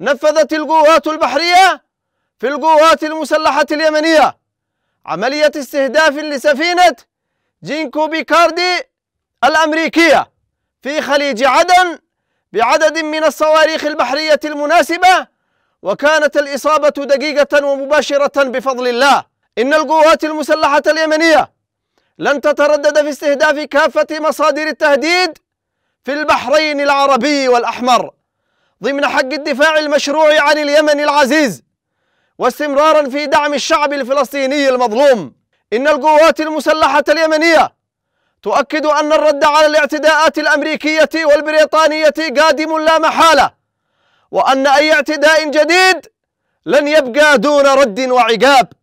نفذت القوات البحرية في القوات المسلحة اليمنية عملية استهداف لسفينة جينكو بيكاردي الأمريكية في خليج عدن بعدد من الصواريخ البحرية المناسبة وكانت الإصابة دقيقة ومباشرة بفضل الله إن القوات المسلحة اليمنية لن تتردد في استهداف كافة مصادر التهديد في البحرين العربي والأحمر ضمن حق الدفاع المشروع عن اليمن العزيز واستمرارا في دعم الشعب الفلسطيني المظلوم إن القوات المسلحة اليمنية تؤكد أن الرد على الاعتداءات الأمريكية والبريطانية قادم لا محالة وأن أي اعتداء جديد لن يبقى دون رد وعقاب